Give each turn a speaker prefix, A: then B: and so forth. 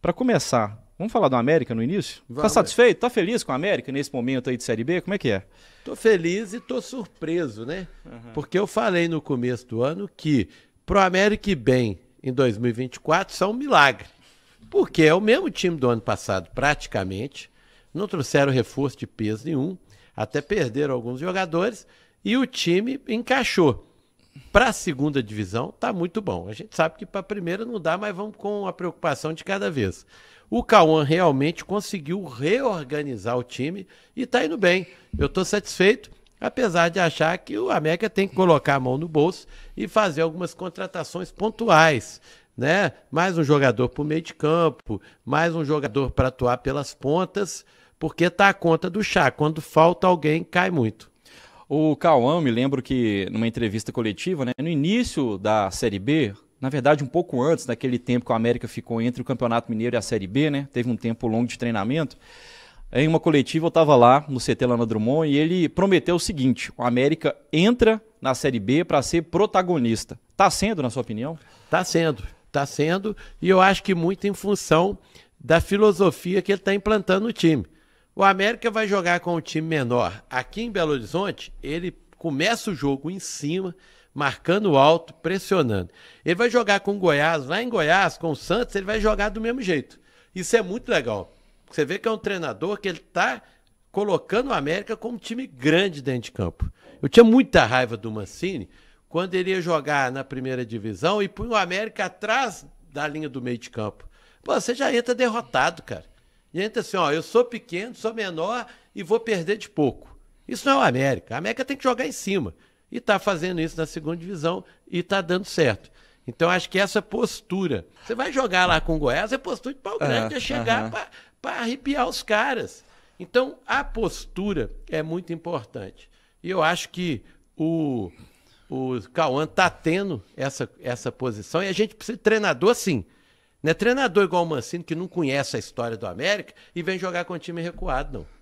A: Para começar, vamos falar do América no início? Tá vamos. Tá satisfeito? Tá feliz com o América nesse momento aí de Série
B: B? Como é que é? Tô feliz e tô surpreso, né? Uhum. Porque eu falei no começo do ano que pro América e bem em 2024 são um milagre. Porque é o mesmo time do ano passado, praticamente. Não trouxeram reforço de peso nenhum, até perderam alguns jogadores e o time encaixou para a segunda divisão está muito bom. A gente sabe que para a primeira não dá, mas vamos com a preocupação de cada vez. O Cauã realmente conseguiu reorganizar o time e está indo bem. Eu estou satisfeito, apesar de achar que o América tem que colocar a mão no bolso e fazer algumas contratações pontuais. Né? Mais um jogador para o meio de campo, mais um jogador para atuar pelas pontas, porque está a conta do chá. Quando falta alguém, cai muito. O Cauã, me lembro que numa entrevista coletiva, né, no
A: início da Série B, na verdade um pouco antes daquele tempo que o América ficou entre o Campeonato Mineiro e a Série B, né, teve um tempo longo de treinamento, em uma coletiva eu estava lá no CT Lana Drummond e ele prometeu o seguinte, o América entra na Série B para ser protagonista.
B: Está sendo, na sua opinião? Está sendo, está sendo e eu acho que muito em função da filosofia que ele está implantando no time. O América vai jogar com um time menor. Aqui em Belo Horizonte, ele começa o jogo em cima, marcando alto, pressionando. Ele vai jogar com o Goiás, lá em Goiás, com o Santos, ele vai jogar do mesmo jeito. Isso é muito legal. Você vê que é um treinador que ele está colocando o América como um time grande dentro de campo. Eu tinha muita raiva do Mancini quando ele ia jogar na primeira divisão e punha o América atrás da linha do meio de campo. Pô, você já entra derrotado, cara. E entra assim, ó, eu sou pequeno, sou menor e vou perder de pouco. Isso não é o América. A América tem que jogar em cima. E está fazendo isso na segunda divisão e está dando certo. Então acho que essa postura. Você vai jogar lá com o Goiás, é postura de pau ah, grande, é, é chegar uhum. para arrepiar os caras. Então a postura é muito importante. E eu acho que o, o Cauã está tendo essa, essa posição e a gente precisa de treinador sim. Não é treinador igual o Mancini, que não conhece a história do América e vem jogar com o time recuado, não.